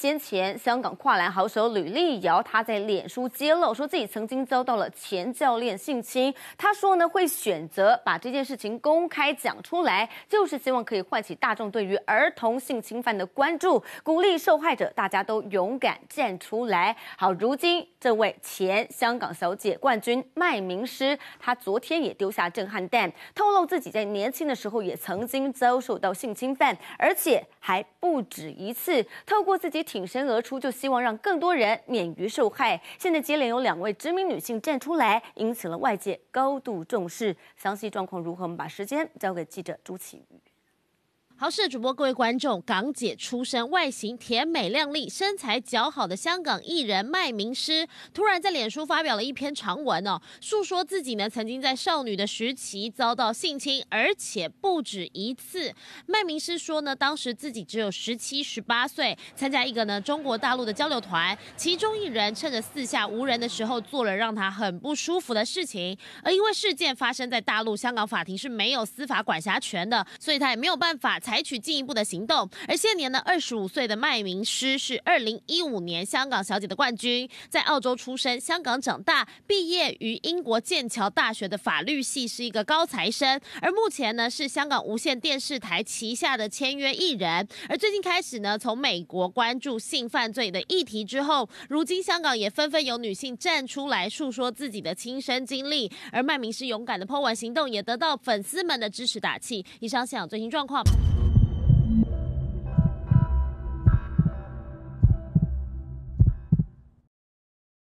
先前，香港跨栏好手吕丽瑶，她在脸书揭露说自己曾经遭到了前教练性侵。她说呢，会选择把这件事情公开讲出来，就是希望可以唤起大众对于儿童性侵犯的关注，鼓励受害者大家都勇敢站出来。好，如今这位前香港小姐冠军麦明诗，她昨天也丢下震撼弹，透露自己在年轻的时候也曾经遭受到性侵犯，而且还不止一次。透过自己。挺身而出，就希望让更多人免于受害。现在接连有两位知名女性站出来，引起了外界高度重视。详细状况如何？我们把时间交给记者朱启宇。好，是主播各位观众，港姐出身、外形甜美靓丽、身材姣好的香港艺人麦明诗，突然在脸书发表了一篇长文哦，诉说自己呢曾经在少女的时期遭到性侵，而且不止一次。麦明诗说呢，当时自己只有十七、十八岁，参加一个呢中国大陆的交流团，其中一人趁着四下无人的时候做了让他很不舒服的事情。而因为事件发生在大陆，香港法庭是没有司法管辖权的，所以他也没有办法采取进一步的行动。而现年呢，二十五岁的麦明诗是二零一五年香港小姐的冠军，在澳洲出生，香港长大，毕业于英国剑桥大学的法律系，是一个高材生。而目前呢，是香港无线电视台旗下的签约艺人。而最近开始呢，从美国关注性犯罪的议题之后，如今香港也纷纷有女性站出来诉说自己的亲身经历。而麦明诗勇敢的 PO 行动也得到粉丝们的支持打气。以上香港最新状况。